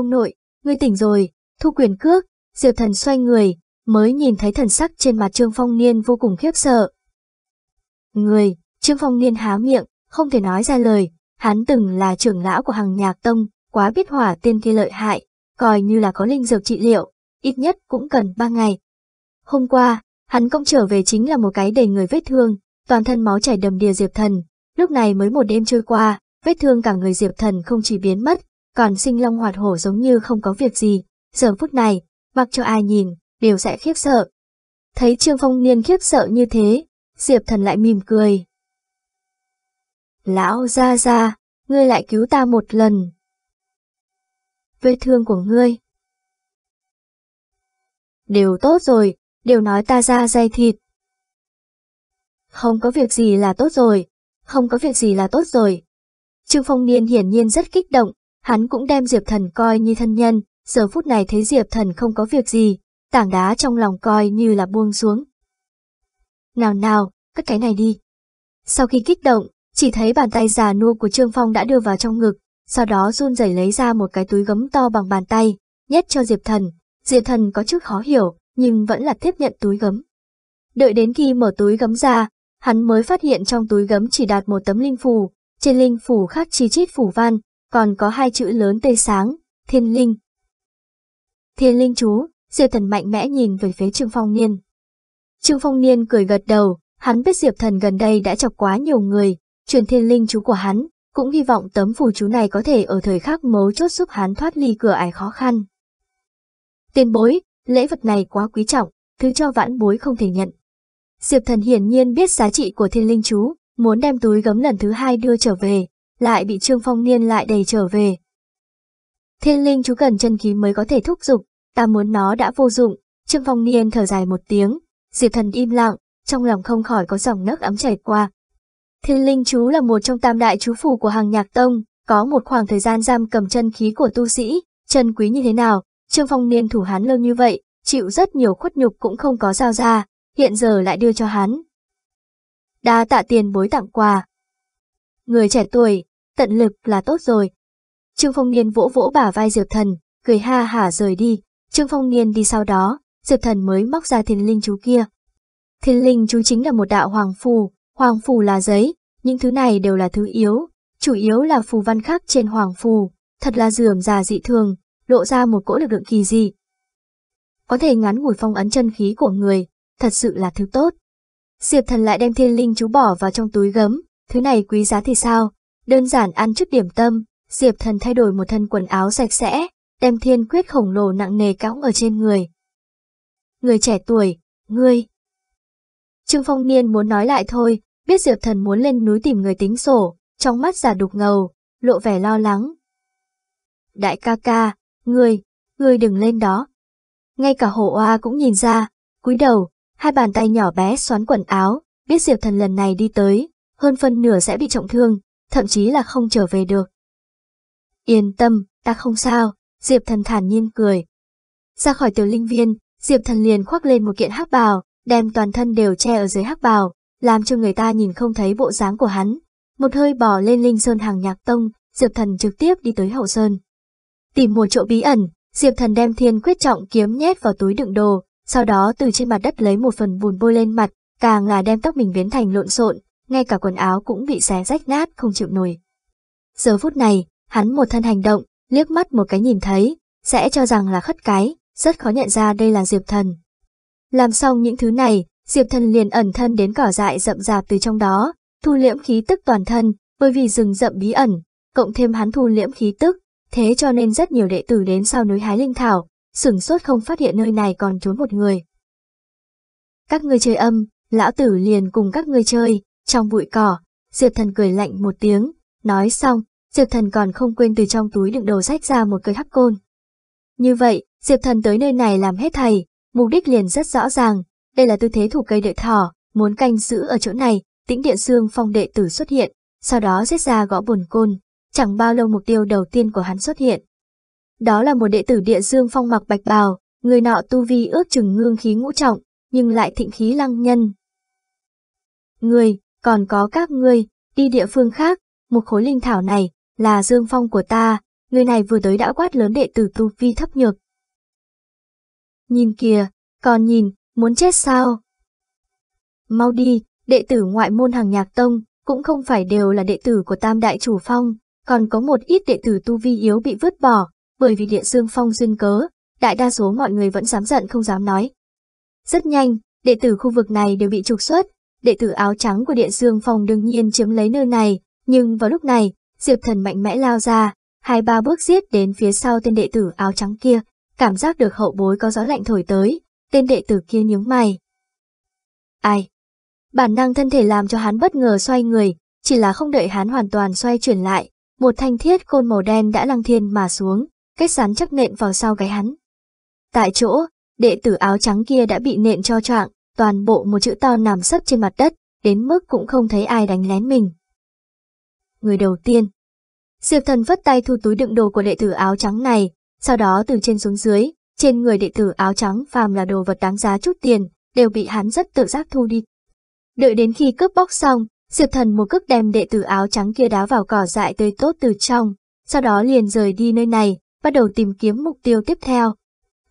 ông nội, ngươi tỉnh rồi, thu quyền cước, diệp thần xoay người, mới nhìn thấy thần sắc trên mặt Trương Phong Niên vô cùng khiếp sợ. Người, Trương Phong Niên há miệng, không thể nói ra lời, hắn từng là trưởng lão của hàng nhạc tông, quá biết hỏa tiên kia lợi hại, coi như là có linh dược trị liệu, ít nhất cũng cần 3 ngày. Hôm qua, hắn công trở về chính là một cái đầy người vết thương, toàn thân máu chảy đầm đìa Diệp Thần, lúc này mới một đêm trôi qua, vết thương cả người Diệp Thần không chỉ biến mất, còn sinh long hoạt hổ giống như không có việc gì, giờ phút này, mặc cho ai nhìn, đều sẽ khiếp sợ. Thấy Trương Phong Niên khiếp sợ như thế, Diệp Thần lại mỉm cười. Lão ra ra, ngươi lại cứu ta một lần. Vết thương của ngươi. Đều tốt rồi, đều nói ta ra dây thịt. Không có việc gì là tốt rồi, không có việc gì là tốt rồi. Trương Phong Niên hiển nhiên rất kích động, Hắn cũng đem Diệp Thần coi như thân nhân, giờ phút này thấy Diệp Thần không có việc gì, tảng đá trong lòng coi như là buông xuống. Nào nào, cất cái này đi. Sau khi kích động, chỉ thấy bàn tay già nua của Trương Phong đã đưa vào trong ngực, sau đó run rẩy lấy ra một cái túi gấm to bằng bàn tay, nhét cho Diệp Thần. Diệp Thần có chút khó hiểu, nhưng vẫn là tiếp nhận túi gấm. Đợi đến khi mở túi gấm ra, hắn mới phát hiện trong túi gấm chỉ đạt một tấm linh phù, trên linh phù khác chi chít phủ văn, còn có hai chữ lớn tê sáng, thiên linh. Thiên linh chú, Diệp Thần mạnh mẽ nhìn về phía Trương Phong Niên. Trương Phong Niên cười gật đầu, hắn biết Diệp Thần gần đây đã chọc quá nhiều người, truyền thiên linh chú của hắn, cũng hy vọng tấm phù chú này có thể ở thời khắc mấu chốt giúp hắn thoát ly cửa ải khó khăn. Tiền bối, lễ vật này quá quý trọng, thứ cho vãn bối không thể nhận. Diệp Thần hiển nhiên biết giá trị của thiên linh chú, muốn đem túi gấm lần thứ hai đưa trở về, lại bị Trương Phong Niên lại đầy trở về. Thiên linh chú cần chân khí mới có thể thúc giục, ta muốn nó đã vô dụng, Trương Phong Niên thở dài một tiếng, Diệp Thần im lặng, trong lòng không khỏi có dòng nước ấm chảy qua. Thiên linh chú là một trong tam đại chú phù của hàng nhạc tông, có một khoảng thời gian giam cầm chân khí của tu sĩ, chân quý như thế nào, Trương Phong Niên thủ hán lâu như vậy, chịu rất nhiều khuất nhục cũng không có giao ra, hiện giờ lại đưa cho hắn. Đa tạ tiền bối tặng quà. Người trẻ tuổi, tận lực là tốt rồi. Trương Phong Niên vỗ vỗ bả vai Diệp Thần, cười ha hả rời đi, Trương Phong Niên đi sau đó, Diệp Thần mới móc ra thiên linh chú kia. Thiên linh chú chính là một đạo hoàng phù, hoàng phù là giấy, những thứ này đều là thứ yếu, chủ yếu là phù văn khắc trên hoàng phù, thật là dườm già dị thường, lộ ra một cỗ lực lượng kỳ dị. Có thể ngắn ngủi phong ấn chân khí của người, thật sự là thứ tốt. Diệp Thần lại đem thiên linh chú bỏ vào trong túi gấm, thứ này quý giá thì sao, Đơn giản ăn trước điểm tâm, Diệp Thần thay đổi một thân quần áo sạch sẽ, đem thiên quyết khổng lồ nặng nề cõng ở trên người. Người trẻ tuổi, ngươi. Trương Phong Niên muốn nói lại thôi, biết Diệp Thần muốn lên núi tìm người tính sổ, trong mắt giả đục ngầu, lộ vẻ lo lắng. Đại ca ca, ngươi, ngươi đừng lên đó. Ngay cả hồ oa cũng nhìn ra, cúi đầu, hai bàn tay nhỏ bé xoắn quần áo, biết Diệp Thần lần này đi tới, hơn phân nửa sẽ bị trọng thương, thậm chí là không trở về được. Yên tâm, ta không sao, Diệp Thần thản nhiên cười. Ra khỏi tiểu linh viên, Diệp Thần liền khoác lên một kiện hắc bào, đem toàn thân đều che ở dưới hắc bào, làm cho người ta nhìn không thấy bộ dáng của hắn. Một hơi bỏ lên linh sơn hàng nhạc tông, Diệp Thần trực tiếp đi tới hậu sơn. Tìm một chỗ bí ẩn, Diệp Thần đem thiên quyết trọng kiếm nhét vào túi đựng đồ, sau đó từ trên mặt đất lấy một phần bùn bôi lên mặt, càng là đem tóc mình biến thành lộn xộn, ngay cả quần áo cũng bị xé rách nát không chịu nổi. Giờ phút này, hắn một thân hành động, liếc mắt một cái nhìn thấy, sẽ cho rằng là khất cái, rất khó nhận ra đây là Diệp Thần. Làm xong những thứ này, Diệp Thần liền ẩn thân đến cỏ dại rậm rạp từ trong đó, thu liễm khí tức toàn thân, bởi vì rừng rậm bí ẩn, cộng thêm hắn thu liễm khí tức, thế cho nên rất nhiều đệ tử đến sau núi hái linh thảo, sửng sốt không phát hiện nơi này còn trốn một người. Các ngươi chơi âm, lão tử liền cùng các ngươi chơi, trong bụi cỏ, Diệp Thần cười lạnh một tiếng, nói xong, Diệp Thần còn không quên từ trong túi đựng đầu rách ra một cây hắc côn. Như vậy, Diệp Thần tới nơi này làm hết thầy, mục đích liền rất rõ ràng, đây là tư thế thủ cây đợi thỏ, muốn canh giữ ở chỗ này, tĩnh điện xương phong đệ tử xuất hiện, sau đó giết ra gõ bồn côn, chẳng bao lâu mục tiêu đầu tiên của hắn xuất hiện. Đó là một đệ tử địa dương phong mặc bạch bào, người nọ tu vi ước chừng ngương khí ngũ trọng, nhưng lại thịnh khí lăng nhân. Người, còn có các ngươi, đi địa phương khác, một khối linh thảo này, là dương phong của ta, người này vừa tới đã quát lớn đệ tử tu vi thấp nhược. Nhìn kìa, còn nhìn, muốn chết sao? Mau đi, đệ tử ngoại môn hàng nhạc tông, cũng không phải đều là đệ tử của tam đại chủ phong, còn có một ít đệ tử tu vi yếu bị vứt bỏ, bởi vì địa dương phong duyên cớ, đại đa số mọi người vẫn dám giận không dám nói. Rất nhanh, đệ tử khu vực này đều bị trục xuất, đệ tử áo trắng của Điện Sương Phong đương nhiên chiếm lấy nơi này, nhưng vào lúc này, Diệp Thần mạnh mẽ lao ra, hai ba bước giết đến phía sau tên đệ tử áo trắng kia, cảm giác được hậu bối có gió lạnh thổi tới, tên đệ tử kia nhướng mày. Ai? Bản năng thân thể làm cho hắn bất ngờ xoay người, chỉ là không đợi hắn hoàn toàn xoay chuyển lại, một thanh thiết côn màu đen đã lăng thiên mà xuống, kết sán chắc nện vào sau gáy hắn. Tại chỗ, đệ tử áo trắng kia đã bị nện cho choạng, toàn bộ một chữ to nằm sấp trên mặt đất, đến mức cũng không thấy ai đánh lén mình. Người đầu tiên Diệp thần vất tay thu túi đựng đồ của đệ tử áo trắng này, sau đó từ trên xuống dưới, trên người đệ tử áo trắng phàm là đồ vật đáng giá chút tiền, đều bị hắn rất tự giác thu đi. Đợi đến khi cướp bóc xong, Diệp thần một cước đem đệ tử áo trắng kia đá vào cỏ dại tươi tốt từ trong, sau đó liền rời đi nơi này, bắt đầu tìm kiếm mục tiêu tiếp theo.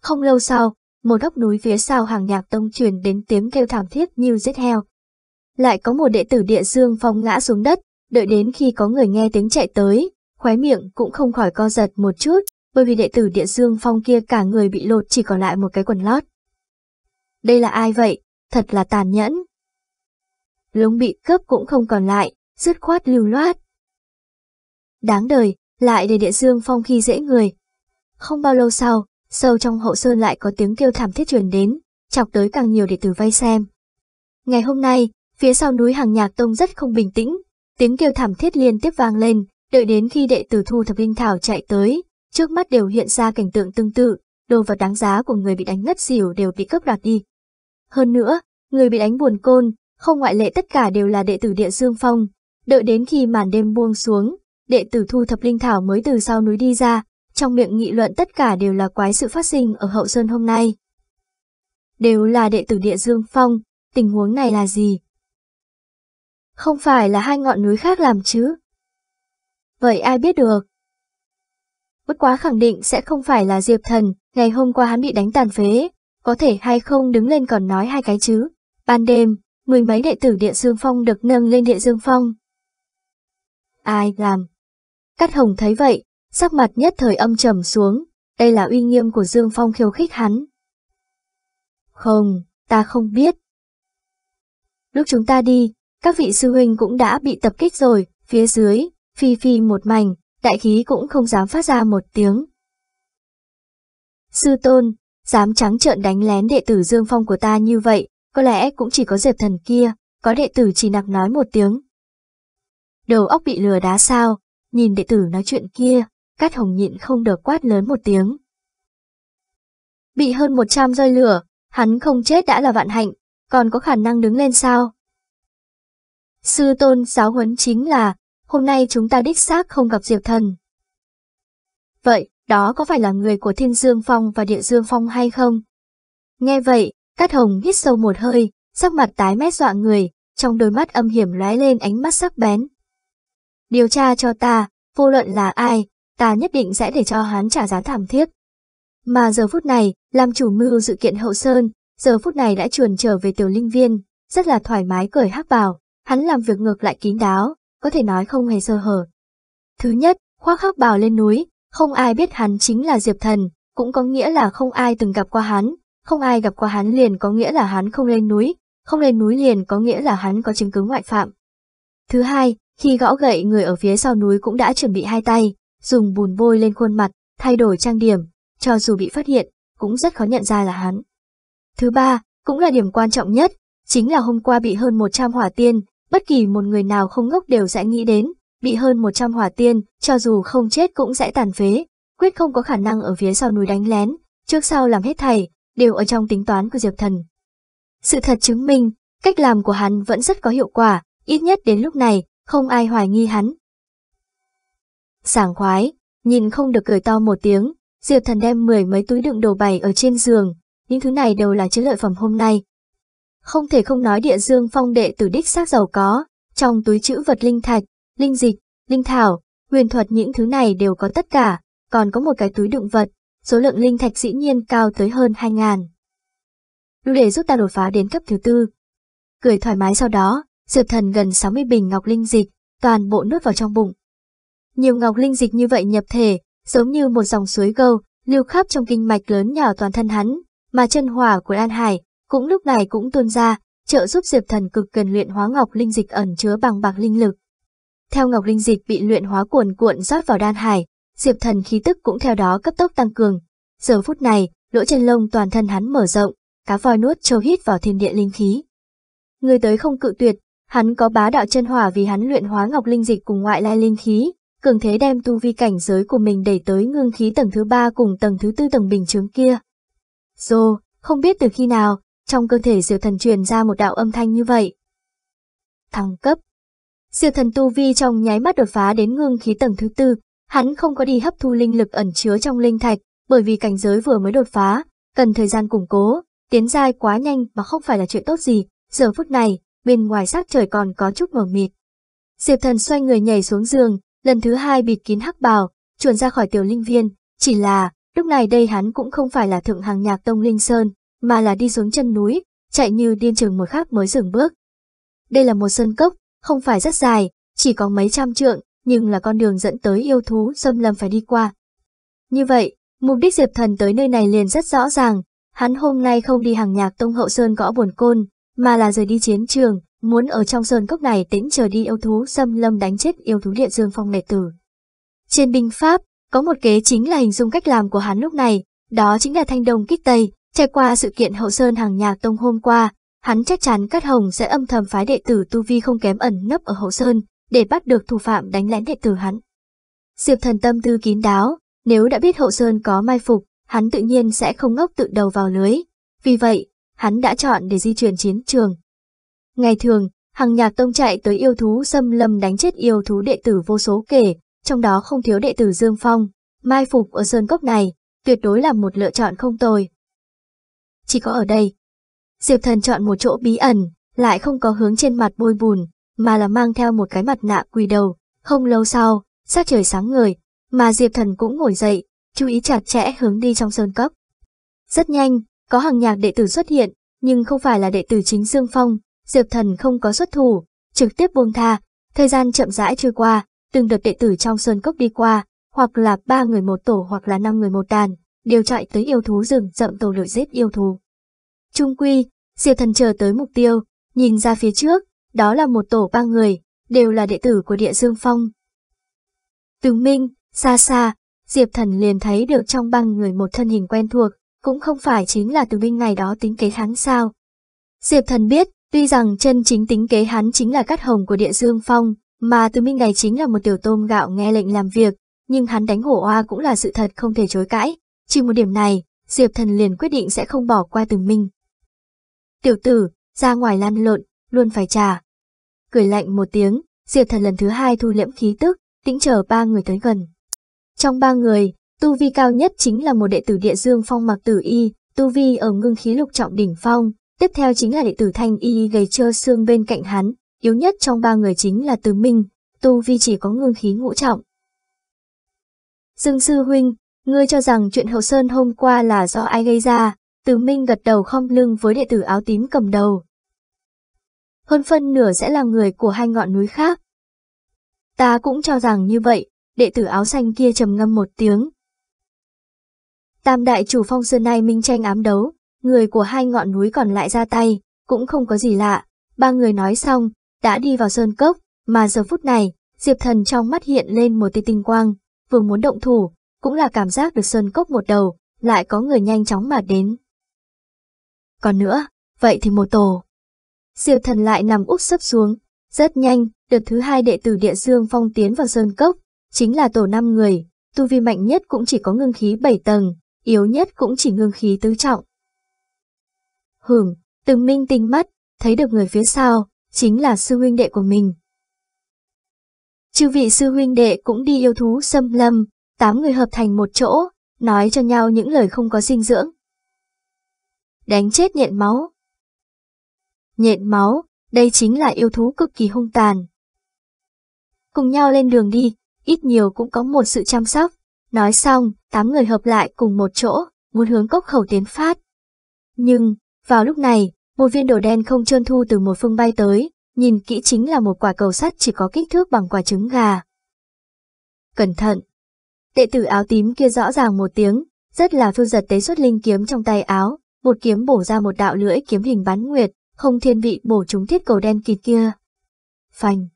Không lâu sau, một hốc núi phía sau hàng nhạc tông truyền đến tiếng kêu thảm thiết như giết heo. Lại có một đệ tử địa dương phong ngã xuống đất, đợi đến khi có người nghe tiếng chạy tới, khóe miệng cũng không khỏi co giật một chút, bởi vì đệ tử địa dương phong kia cả người bị lột chỉ còn lại một cái quần lót. Đây là ai vậy? Thật là tàn nhẫn. Lông bị cướp cũng không còn lại, dứt khoát lưu loát. Đáng đời, lại để địa dương phong khi dễ người. Không bao lâu sau, sâu trong hậu sơn lại có tiếng kêu thảm thiết truyền đến, chọc tới càng nhiều đệ tử vây xem. Ngày hôm nay, phía sau núi hàng nhạc tông rất không bình tĩnh, tiếng kêu thảm thiết liên tiếp vang lên, đợi đến khi đệ tử thu thập linh thảo chạy tới, trước mắt đều hiện ra cảnh tượng tương tự, đồ vật đáng giá của người bị đánh ngất xỉu đều bị cướp đoạt đi. Hơn nữa, người bị đánh buồn côn, không ngoại lệ tất cả đều là đệ tử địa dương phong, đợi đến khi màn đêm buông xuống, đệ tử thu thập linh thảo mới từ sau núi đi ra, trong miệng nghị luận tất cả đều là quái sự phát sinh ở Hậu Sơn hôm nay. Đều là đệ tử địa Dương Phong, tình huống này là gì? Không phải là hai ngọn núi khác làm chứ? Vậy ai biết được? Bất quá khẳng định sẽ không phải là Diệp Thần, ngày hôm qua hắn bị đánh tàn phế, có thể hay không đứng lên còn nói hai cái chứ. Ban đêm, mười mấy đệ tử địa Dương Phong được nâng lên địa Dương Phong. Ai làm? Cát Hồng thấy vậy, Sắc mặt nhất thời âm trầm xuống, đây là uy nghiêm của Dương Phong khiêu khích hắn. Không, ta không biết. Lúc chúng ta đi, các vị sư huynh cũng đã bị tập kích rồi, phía dưới, phi phi một mảnh, đại khí cũng không dám phát ra một tiếng. Sư tôn, dám trắng trợn đánh lén đệ tử Dương Phong của ta như vậy, có lẽ cũng chỉ có dẹp thần kia, có đệ tử chỉ nặc nói một tiếng. Đầu óc bị lừa đá sao, nhìn đệ tử nói chuyện kia, Cát Hồng nhịn không được quát lớn một tiếng. Bị hơn 100 rơi lửa, hắn không chết đã là vạn hạnh, còn có khả năng đứng lên sao? Sư tôn giáo huấn chính là, hôm nay chúng ta đích xác không gặp Diệp Thần. Vậy, đó có phải là người của Thiên Dương Phong và Địa Dương Phong hay không? Nghe vậy, Cát Hồng hít sâu một hơi, sắc mặt tái mét dọa người, trong đôi mắt âm hiểm lóe lên ánh mắt sắc bén. Điều tra cho ta, vô luận là ai, ta nhất định sẽ để cho hắn trả giá thảm thiết. Mà giờ phút này, làm chủ mưu sự kiện hậu sơn, giờ phút này đã chuồn trở về tiểu linh viên, rất là thoải mái cởi hắc bào, hắn làm việc ngược lại kín đáo, có thể nói không hề sơ hở. Thứ nhất, khoác hắc bào lên núi, không ai biết hắn chính là Diệp Thần, cũng có nghĩa là không ai từng gặp qua hắn, không ai gặp qua hắn liền có nghĩa là hắn không lên núi, không lên núi liền có nghĩa là hắn có chứng cứ ngoại phạm. Thứ hai, khi gõ gậy người ở phía sau núi cũng đã chuẩn bị hai tay, dùng bùn bôi lên khuôn mặt, thay đổi trang điểm, cho dù bị phát hiện, cũng rất khó nhận ra là hắn. Thứ ba, cũng là điểm quan trọng nhất, chính là hôm qua bị hơn 100 hỏa tiên, bất kỳ một người nào không ngốc đều sẽ nghĩ đến, bị hơn 100 hỏa tiên, cho dù không chết cũng sẽ tàn phế, quyết không có khả năng ở phía sau núi đánh lén, trước sau làm hết thầy đều ở trong tính toán của Diệp Thần. Sự thật chứng minh, cách làm của hắn vẫn rất có hiệu quả, ít nhất đến lúc này, không ai hoài nghi hắn, sảng khoái, nhìn không được cười to một tiếng, Diệp Thần đem mười mấy túi đựng đồ bày ở trên giường, những thứ này đều là chiến lợi phẩm hôm nay. Không thể không nói địa dương phong đệ tử đích xác giàu có, trong túi chữ vật linh thạch, linh dịch, linh thảo, huyền thuật những thứ này đều có tất cả, còn có một cái túi đựng vật, số lượng linh thạch dĩ nhiên cao tới hơn 2.000. đủ để giúp ta đột phá đến cấp thứ tư. Cười thoải mái sau đó, Diệp Thần gần 60 bình ngọc linh dịch, toàn bộ nuốt vào trong bụng. Nhiều ngọc linh dịch như vậy nhập thể, giống như một dòng suối gâu, lưu khắp trong kinh mạch lớn nhỏ toàn thân hắn, mà chân hỏa của An Hải cũng lúc này cũng tuôn ra, trợ giúp Diệp Thần cực cần luyện hóa ngọc linh dịch ẩn chứa bằng bạc linh lực. Theo ngọc linh dịch bị luyện hóa cuồn cuộn rót vào đan hải, Diệp Thần khí tức cũng theo đó cấp tốc tăng cường. Giờ phút này, lỗ chân lông toàn thân hắn mở rộng, cá voi nuốt châu hít vào thiên địa linh khí. Người tới không cự tuyệt, hắn có bá đạo chân hỏa vì hắn luyện hóa ngọc linh dịch cùng ngoại lai linh khí, cường thế đem tu vi cảnh giới của mình đẩy tới ngưng khí tầng thứ ba cùng tầng thứ tư tầng bình chứng kia. Dô, không biết từ khi nào, trong cơ thể diệu thần truyền ra một đạo âm thanh như vậy. Thăng cấp Diệu thần tu vi trong nháy mắt đột phá đến ngưng khí tầng thứ tư, hắn không có đi hấp thu linh lực ẩn chứa trong linh thạch, bởi vì cảnh giới vừa mới đột phá, cần thời gian củng cố, tiến giai quá nhanh mà không phải là chuyện tốt gì, giờ phút này, bên ngoài sắc trời còn có chút mờ mịt. Diệp thần xoay người nhảy xuống giường, lần thứ hai bịt kín hắc bào, chuồn ra khỏi tiểu linh viên, chỉ là, lúc này đây hắn cũng không phải là thượng hàng nhạc tông linh sơn, mà là đi xuống chân núi, chạy như điên trường một khắc mới dừng bước. Đây là một sân cốc, không phải rất dài, chỉ có mấy trăm trượng, nhưng là con đường dẫn tới yêu thú xâm lâm phải đi qua. Như vậy, mục đích Diệp Thần tới nơi này liền rất rõ ràng, hắn hôm nay không đi hàng nhạc tông hậu sơn gõ buồn côn, mà là rời đi chiến trường, Muốn ở trong sơn cốc này tĩnh chờ đi yêu thú xâm lâm đánh chết yêu thú địa dương phong đệ tử. Trên binh pháp, có một kế chính là hình dung cách làm của hắn lúc này, đó chính là thanh đồng kích tây, trải qua sự kiện hậu sơn hàng nhà tông hôm qua, hắn chắc chắn Cát Hồng sẽ âm thầm phái đệ tử tu vi không kém ẩn nấp ở hậu sơn, để bắt được thủ phạm đánh lén đệ tử hắn. Diệp thần tâm tư kín đáo, nếu đã biết hậu sơn có mai phục, hắn tự nhiên sẽ không ngốc tự đầu vào lưới. Vì vậy, hắn đã chọn để di chuyển chiến trường, Ngày thường, hàng nhạc tông chạy tới yêu thú xâm lâm đánh chết yêu thú đệ tử vô số kể, trong đó không thiếu đệ tử Dương Phong. Mai phục ở sơn cốc này, tuyệt đối là một lựa chọn không tồi. Chỉ có ở đây, Diệp Thần chọn một chỗ bí ẩn, lại không có hướng trên mặt bôi bùn, mà là mang theo một cái mặt nạ quỳ đầu. Không lâu sau, sát trời sáng ngời, mà Diệp Thần cũng ngồi dậy, chú ý chặt chẽ hướng đi trong sơn cốc. Rất nhanh, có hàng nhạc đệ tử xuất hiện, nhưng không phải là đệ tử chính Dương Phong, Diệp Thần không có xuất thủ, trực tiếp buông tha, thời gian chậm rãi trôi qua, từng đợt đệ tử trong sơn cốc đi qua, hoặc là ba người một tổ hoặc là năm người một đàn, đều chạy tới yêu thú rừng rậm tổ lội giết yêu thú. Trung quy, Diệp Thần chờ tới mục tiêu, nhìn ra phía trước, đó là một tổ ba người, đều là đệ tử của địa Dương Phong. Tường Minh, xa xa, Diệp Thần liền thấy được trong ba người một thân hình quen thuộc, cũng không phải chính là Tường Minh ngày đó tính kế thắng sao. Diệp Thần biết, Tuy rằng chân chính tính kế hắn chính là cát hồng của địa dương phong, mà Từ Minh này chính là một tiểu tôm gạo nghe lệnh làm việc, nhưng hắn đánh hổ oa cũng là sự thật không thể chối cãi. Chỉ một điểm này, Diệp Thần liền quyết định sẽ không bỏ qua Từ Minh. Tiểu tử, ra ngoài lan lộn, luôn phải trả. Cười lạnh một tiếng, Diệp Thần lần thứ hai thu liễm khí tức, tĩnh chờ ba người tới gần. Trong ba người, tu vi cao nhất chính là một đệ tử địa dương phong mặc tử y, tu vi ở ngưng khí lục trọng đỉnh phong, Tiếp theo chính là đệ tử Thanh Y gầy trơ xương bên cạnh hắn, yếu nhất trong ba người chính là từ Minh, tu vi chỉ có ngưng khí ngũ trọng. Dương Sư Huynh, ngươi cho rằng chuyện Hậu Sơn hôm qua là do ai gây ra, từ Minh gật đầu khom lưng với đệ tử áo tím cầm đầu. Hơn phân nửa sẽ là người của hai ngọn núi khác. Ta cũng cho rằng như vậy, đệ tử áo xanh kia trầm ngâm một tiếng. Tam đại chủ phong xưa nay minh tranh ám đấu, người của hai ngọn núi còn lại ra tay, cũng không có gì lạ. Ba người nói xong, đã đi vào sơn cốc, mà giờ phút này, Diệp Thần trong mắt hiện lên một tia tinh quang, vừa muốn động thủ, cũng là cảm giác được sơn cốc một đầu, lại có người nhanh chóng mà đến. Còn nữa, vậy thì một tổ. Diệp Thần lại nằm úp sấp xuống, rất nhanh, đợt thứ hai đệ tử địa dương phong tiến vào sơn cốc, chính là tổ năm người, tu vi mạnh nhất cũng chỉ có ngưng khí bảy tầng, yếu nhất cũng chỉ ngưng khí tứ trọng, hưởng, từng minh tinh mắt, thấy được người phía sau, chính là sư huynh đệ của mình. Chư vị sư huynh đệ cũng đi yêu thú xâm lâm, tám người hợp thành một chỗ, nói cho nhau những lời không có dinh dưỡng. Đánh chết nhện máu. Nhện máu, đây chính là yêu thú cực kỳ hung tàn. Cùng nhau lên đường đi, ít nhiều cũng có một sự chăm sóc. Nói xong, tám người hợp lại cùng một chỗ, muốn hướng cốc khẩu tiến phát. Nhưng, vào lúc này, một viên đồ đen không trơn thu từ một phương bay tới, nhìn kỹ chính là một quả cầu sắt chỉ có kích thước bằng quả trứng gà. Cẩn thận! Đệ tử áo tím kia rõ ràng một tiếng, rất là phiêu giật tế xuất linh kiếm trong tay áo, một kiếm bổ ra một đạo lưỡi kiếm hình bán nguyệt, không thiên vị bổ trúng thiết cầu đen kịt kia. Phành!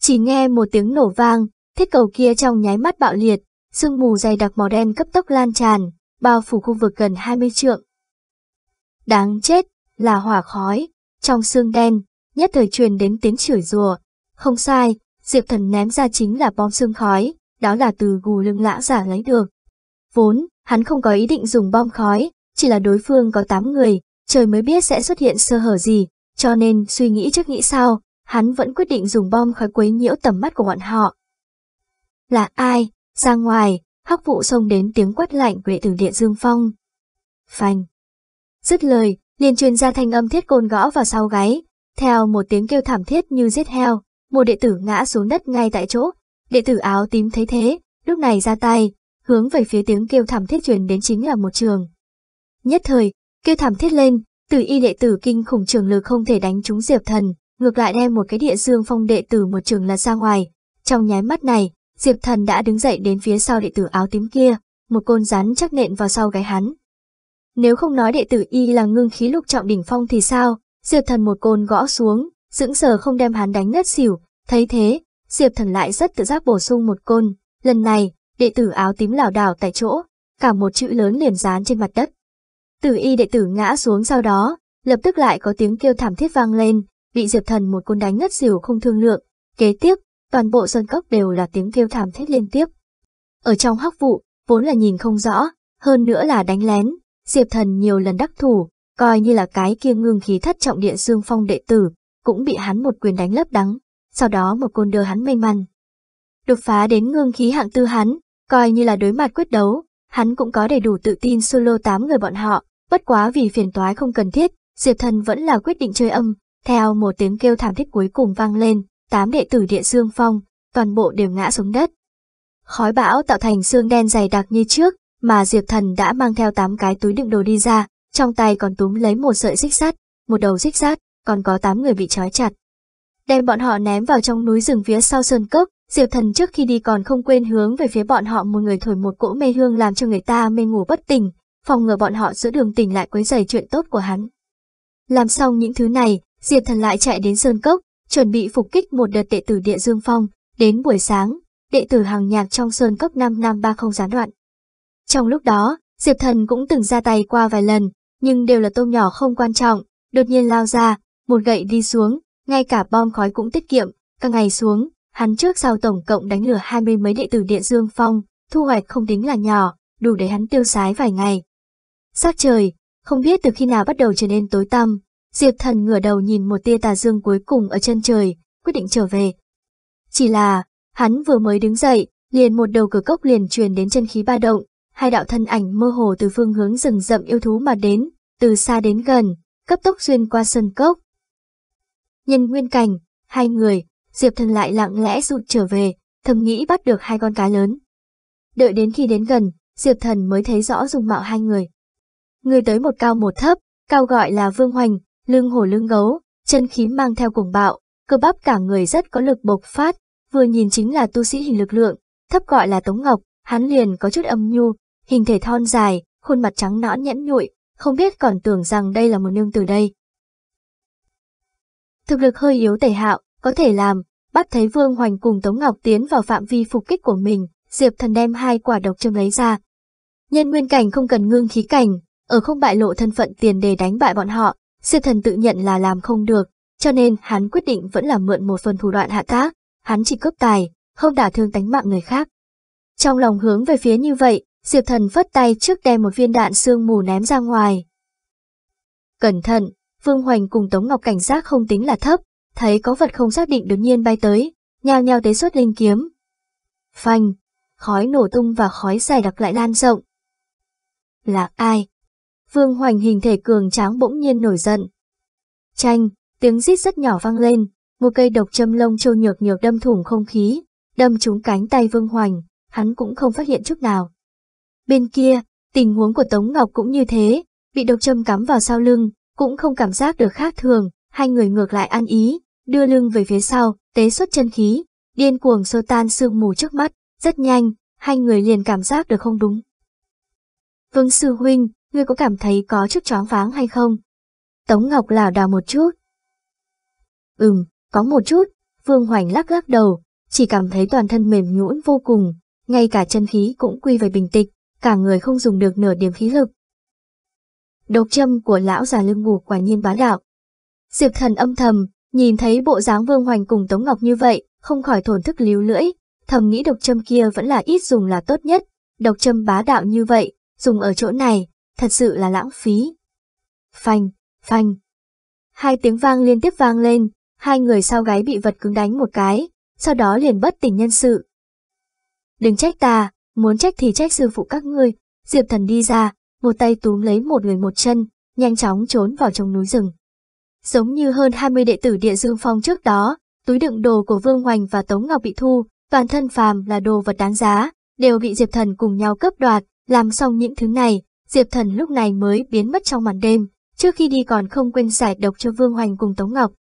Chỉ nghe một tiếng nổ vang, thiết cầu kia trong nháy mắt bạo liệt, sương mù dày đặc màu đen cấp tốc lan tràn, bao phủ khu vực gần 20 trượng, Đáng chết, là hỏa khói, trong xương đen, nhất thời truyền đến tiếng chửi rủa. Không sai, Diệp Thần ném ra chính là bom xương khói, đó là từ gù lưng lão giả lấy được. Vốn, hắn không có ý định dùng bom khói, chỉ là đối phương có 8 người, trời mới biết sẽ xuất hiện sơ hở gì, cho nên suy nghĩ trước nghĩ sau hắn vẫn quyết định dùng bom khói quấy nhiễu tầm mắt của bọn họ. Là ai? Ra ngoài, hắc vụ xông đến tiếng quát lạnh của từ tử Điện Dương Phong. Phanh. Dứt lời, liền truyền ra thanh âm thiết côn gõ vào sau gáy, theo một tiếng kêu thảm thiết như giết heo, một đệ tử ngã xuống đất ngay tại chỗ. Đệ tử áo tím thấy thế, lúc này ra tay, hướng về phía tiếng kêu thảm thiết truyền đến chính là một trường. Nhất thời, kêu thảm thiết lên, tử y đệ tử kinh khủng trường lực không thể đánh trúng Diệp Thần, ngược lại đem một cái địa dương phong đệ tử một trường là ra ngoài. Trong nháy mắt này, Diệp Thần đã đứng dậy đến phía sau đệ tử áo tím kia, một côn rắn chắc nện vào sau gáy hắn. Nếu không nói đệ tử y là ngưng khí lục trọng đỉnh phong thì sao, Diệp thần một côn gõ xuống, dững sờ không đem hắn đánh ngất xỉu, thấy thế, Diệp thần lại rất tự giác bổ sung một côn, lần này, đệ tử áo tím lảo đảo tại chỗ, cả một chữ lớn liền dán trên mặt đất. Tử y đệ tử ngã xuống sau đó, lập tức lại có tiếng kêu thảm thiết vang lên, bị Diệp Thần một côn đánh ngất xỉu không thương lượng. Kế tiếp, toàn bộ sơn cốc đều là tiếng kêu thảm thiết liên tiếp. Ở trong hắc vụ, vốn là nhìn không rõ, hơn nữa là đánh lén, Diệp Thần nhiều lần đắc thủ, coi như là cái kia ngưng khí thất trọng địa dương phong đệ tử, cũng bị hắn một quyền đánh lấp đắng, sau đó một côn đưa hắn mê man. Đột phá đến ngưng khí hạng tư hắn, coi như là đối mặt quyết đấu, hắn cũng có đầy đủ tự tin solo 8 người bọn họ, bất quá vì phiền toái không cần thiết, Diệp Thần vẫn là quyết định chơi âm, theo một tiếng kêu thảm thiết cuối cùng vang lên, tám đệ tử địa dương phong, toàn bộ đều ngã xuống đất. Khói bão tạo thành xương đen dày đặc như trước, mà Diệp Thần đã mang theo tám cái túi đựng đồ đi ra, trong tay còn túm lấy một sợi xích sắt, một đầu xích sắt, còn có tám người bị trói chặt. Đem bọn họ ném vào trong núi rừng phía sau sơn cốc, Diệp Thần trước khi đi còn không quên hướng về phía bọn họ một người thổi một cỗ mê hương làm cho người ta mê ngủ bất tỉnh, phòng ngừa bọn họ giữa đường tỉnh lại quấy rầy chuyện tốt của hắn. Làm xong những thứ này, Diệp Thần lại chạy đến sơn cốc, chuẩn bị phục kích một đợt đệ tử địa dương phong, đến buổi sáng, đệ tử hàng nhạc trong sơn cốc 5 năm ba không gián đoạn. Trong lúc đó, Diệp Thần cũng từng ra tay qua vài lần, nhưng đều là tôm nhỏ không quan trọng, đột nhiên lao ra, một gậy đi xuống, ngay cả bom khói cũng tiết kiệm, cả ngày xuống, hắn trước sau tổng cộng đánh lửa hai mươi mấy đệ tử địa dương phong, thu hoạch không tính là nhỏ, đủ để hắn tiêu sái vài ngày. Sắc trời, không biết từ khi nào bắt đầu trở nên tối tăm, Diệp Thần ngửa đầu nhìn một tia tà dương cuối cùng ở chân trời, quyết định trở về. Chỉ là, hắn vừa mới đứng dậy, liền một đầu cửa cốc liền truyền đến chân khí ba động, hai đạo thân ảnh mơ hồ từ phương hướng rừng rậm yêu thú mà đến, từ xa đến gần, cấp tốc xuyên qua sân cốc. Nhân nguyên cảnh, hai người, Diệp Thần lại lặng lẽ rụt trở về, thầm nghĩ bắt được hai con cá lớn. Đợi đến khi đến gần, Diệp Thần mới thấy rõ dung mạo hai người. Người tới một cao một thấp, cao gọi là Vương Hoành, lưng hổ lưng gấu, chân khí mang theo cuồng bạo, cơ bắp cả người rất có lực bộc phát, vừa nhìn chính là tu sĩ hình lực lượng, thấp gọi là Tống Ngọc, hắn liền có chút âm nhu, hình thể thon dài, khuôn mặt trắng nõn nhẵn nhụi, không biết còn tưởng rằng đây là một nương từ đây. Thực lực hơi yếu tể hạo, có thể làm, bắt thấy Vương Hoành cùng Tống Ngọc tiến vào phạm vi phục kích của mình, Diệp Thần đem hai quả độc châm lấy ra. Nhân nguyên cảnh không cần ngưng khí cảnh, ở không bại lộ thân phận tiền để đánh bại bọn họ, Diệp Thần tự nhận là làm không được, cho nên hắn quyết định vẫn là mượn một phần thủ đoạn hạ tác, hắn chỉ cướp tài, không đả thương tánh mạng người khác. Trong lòng hướng về phía như vậy, Diệp Thần phất tay trước đem một viên đạn sương mù ném ra ngoài. Cẩn thận, Vương Hoành cùng Tống Ngọc cảnh giác không tính là thấp, thấy có vật không xác định đột nhiên bay tới, nhao nhào tế xuất linh kiếm. Phanh, khói nổ tung và khói dày đặc lại lan rộng. Là ai? Vương Hoành hình thể cường tráng bỗng nhiên nổi giận. Chanh, tiếng rít rất nhỏ vang lên, một cây độc châm lông trâu nhược nhược đâm thủng không khí, đâm trúng cánh tay Vương Hoành, hắn cũng không phát hiện chút nào. Bên kia, tình huống của Tống Ngọc cũng như thế, bị độc châm cắm vào sau lưng, cũng không cảm giác được khác thường, hai người ngược lại ăn ý, đưa lưng về phía sau, tế xuất chân khí, điên cuồng xô tan sương mù trước mắt, rất nhanh, hai người liền cảm giác được không đúng. Vương Sư Huynh, ngươi có cảm thấy có chút chóng váng hay không? Tống Ngọc lảo đảo một chút. Ừm, có một chút, Vương Hoành lắc lắc đầu, chỉ cảm thấy toàn thân mềm nhũn vô cùng, ngay cả chân khí cũng quy về bình tịch, cả người không dùng được nửa điểm khí lực. Độc châm của lão già lưng ngủ quả nhiên bá đạo. Diệp thần âm thầm, nhìn thấy bộ dáng Vương Hoành cùng Tống Ngọc như vậy, không khỏi thổn thức líu lưỡi, thầm nghĩ độc châm kia vẫn là ít dùng là tốt nhất, độc châm bá đạo như vậy, dùng ở chỗ này, thật sự là lãng phí. Phanh, phanh. Hai tiếng vang liên tiếp vang lên, hai người sau gáy bị vật cứng đánh một cái, sau đó liền bất tỉnh nhân sự. Đừng trách ta, Muốn trách thì trách sư phụ các ngươi. Diệp thần đi ra, một tay túm lấy một người một chân, nhanh chóng trốn vào trong núi rừng. Giống như hơn 20 đệ tử địa dương phong trước đó, túi đựng đồ của Vương Hoành và Tống Ngọc bị thu, toàn thân phàm là đồ vật đáng giá, đều bị Diệp Thần cùng nhau cướp đoạt, làm xong những thứ này, Diệp Thần lúc này mới biến mất trong màn đêm, trước khi đi còn không quên giải độc cho Vương Hoành cùng Tống Ngọc.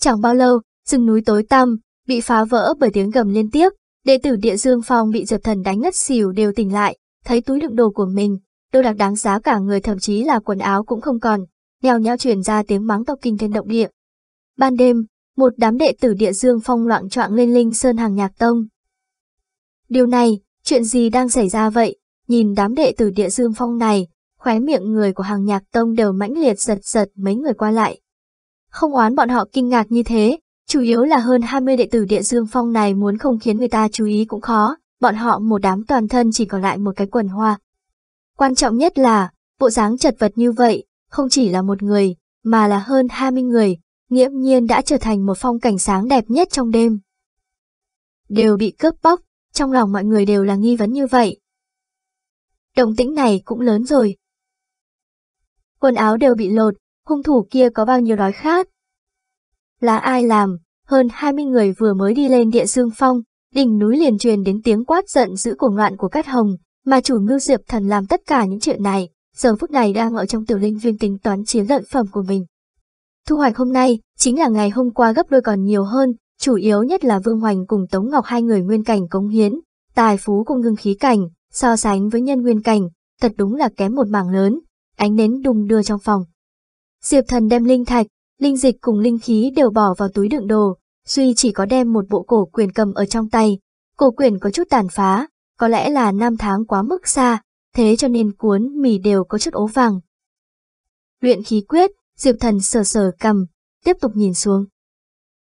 Chẳng bao lâu, rừng núi tối tăm, bị phá vỡ bởi tiếng gầm liên tiếp, Đệ tử địa dương phong bị diệp thần đánh ngất xỉu đều tỉnh lại, thấy túi đựng đồ của mình, đồ đạc đáng giá cả người thậm chí là quần áo cũng không còn, nhào nhao truyền ra tiếng mắng to kinh thiên động địa. Ban đêm, một đám đệ tử địa dương phong loạn trọng lên linh sơn hàng nhạc tông. Điều này, chuyện gì đang xảy ra vậy? Nhìn đám đệ tử địa dương phong này, khóe miệng người của hàng nhạc tông đều mãnh liệt giật giật mấy người qua lại. Không oán bọn họ kinh ngạc như thế, Chủ yếu là hơn 20 đệ tử địa dương phong này muốn không khiến người ta chú ý cũng khó, bọn họ một đám toàn thân chỉ còn lại một cái quần hoa. Quan trọng nhất là, bộ dáng chật vật như vậy, không chỉ là một người, mà là hơn 20 người, nghiễm nhiên đã trở thành một phong cảnh sáng đẹp nhất trong đêm. Đều bị cướp bóc, trong lòng mọi người đều là nghi vấn như vậy. Động tĩnh này cũng lớn rồi. Quần áo đều bị lột, hung thủ kia có bao nhiêu đói khát, là ai làm, hơn 20 người vừa mới đi lên địa dương phong, đỉnh núi liền truyền đến tiếng quát giận dữ của loạn của Cát Hồng, mà chủ mưu Diệp Thần làm tất cả những chuyện này, giờ phút này đang ở trong tiểu linh viên tính toán chiến lợi phẩm của mình. Thu hoạch hôm nay chính là ngày hôm qua gấp đôi còn nhiều hơn, chủ yếu nhất là Vương Hoành cùng Tống Ngọc hai người nguyên cảnh cống hiến, tài phú cùng ngưng khí cảnh, so sánh với nhân nguyên cảnh, thật đúng là kém một mảng lớn, ánh nến đùng đưa trong phòng. Diệp Thần đem linh thạch, linh dịch cùng linh khí đều bỏ vào túi đựng đồ, Duy chỉ có đem một bộ cổ quyền cầm ở trong tay. Cổ quyền có chút tàn phá, có lẽ là năm tháng quá mức xa, thế cho nên cuốn mì đều có chút ố vàng. Luyện khí quyết, Diệp Thần sờ sờ cầm, tiếp tục nhìn xuống.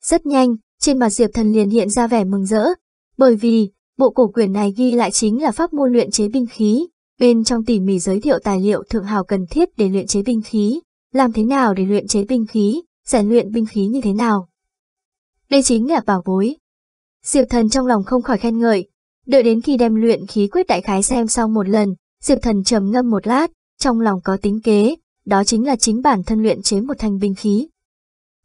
Rất nhanh, trên mặt Diệp Thần liền hiện ra vẻ mừng rỡ, bởi vì bộ cổ quyền này ghi lại chính là pháp môn luyện chế binh khí, bên trong tỉ mỉ giới thiệu tài liệu thượng hào cần thiết để luyện chế binh khí, làm thế nào để luyện chế binh khí, rèn luyện binh khí như thế nào. Đây chính là bảo bối. Diệp Thần trong lòng không khỏi khen ngợi, đợi đến khi đem luyện khí quyết đại khái xem xong một lần, Diệp Thần trầm ngâm một lát, trong lòng có tính kế, đó chính là chính bản thân luyện chế một thanh binh khí.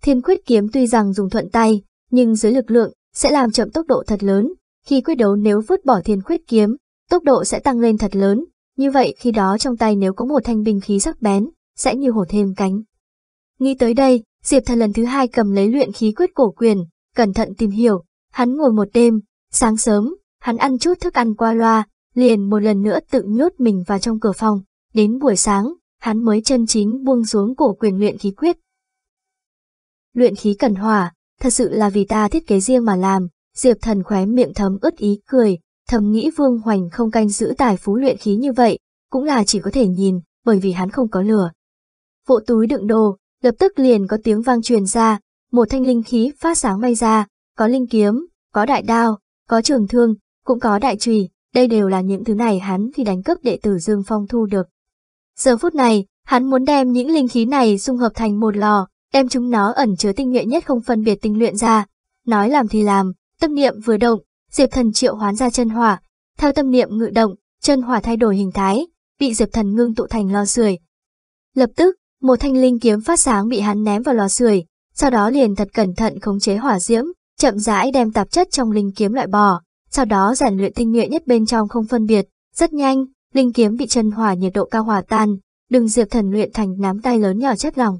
Thiên quyết kiếm tuy rằng dùng thuận tay, nhưng dưới lực lượng sẽ làm chậm tốc độ thật lớn, khi quyết đấu nếu vứt bỏ thiên quyết kiếm, tốc độ sẽ tăng lên thật lớn, như vậy khi đó trong tay nếu có một thanh binh khí sắc bén, sẽ như hổ thêm cánh. Nghĩ tới đây, Diệp Thần lần thứ hai cầm lấy luyện khí quyết cổ quyền, cẩn thận tìm hiểu, hắn ngồi một đêm, sáng sớm, hắn ăn chút thức ăn qua loa, liền một lần nữa tự nhốt mình vào trong cửa phòng, đến buổi sáng, hắn mới chân chính buông xuống cổ quyền luyện khí quyết. Luyện khí cần hỏa, thật sự là vì ta thiết kế riêng mà làm, Diệp Thần khóe miệng thấm ướt ý cười, thầm nghĩ Vương Hoành không canh giữ tài phú luyện khí như vậy, cũng là chỉ có thể nhìn, bởi vì hắn không có lửa vỗ túi đựng đồ, lập tức liền có tiếng vang truyền ra, một thanh linh khí phát sáng bay ra, có linh kiếm, có đại đao, có trường thương, cũng có đại trùy, đây đều là những thứ này hắn thì đánh cướp đệ tử Dương Phong thu được. Giờ phút này, hắn muốn đem những linh khí này dung hợp thành một lò, đem chúng nó ẩn chứa tinh luyện nhất không phân biệt tinh luyện ra. Nói làm thì làm, tâm niệm vừa động, Diệp Thần triệu hoán ra chân hỏa, theo tâm niệm ngự động, chân hỏa thay đổi hình thái, bị Diệp Thần ngưng tụ thành lò sưởi. Lập tức, một thanh linh kiếm phát sáng bị hắn ném vào lò sưởi, sau đó liền thật cẩn thận khống chế hỏa diễm, chậm rãi đem tạp chất trong linh kiếm loại bỏ, sau đó rèn luyện tinh nhuệ nhất bên trong không phân biệt, rất nhanh, linh kiếm bị chân hỏa nhiệt độ cao hòa tan, đừng diệp thần luyện thành nắm tay lớn nhỏ chất lỏng.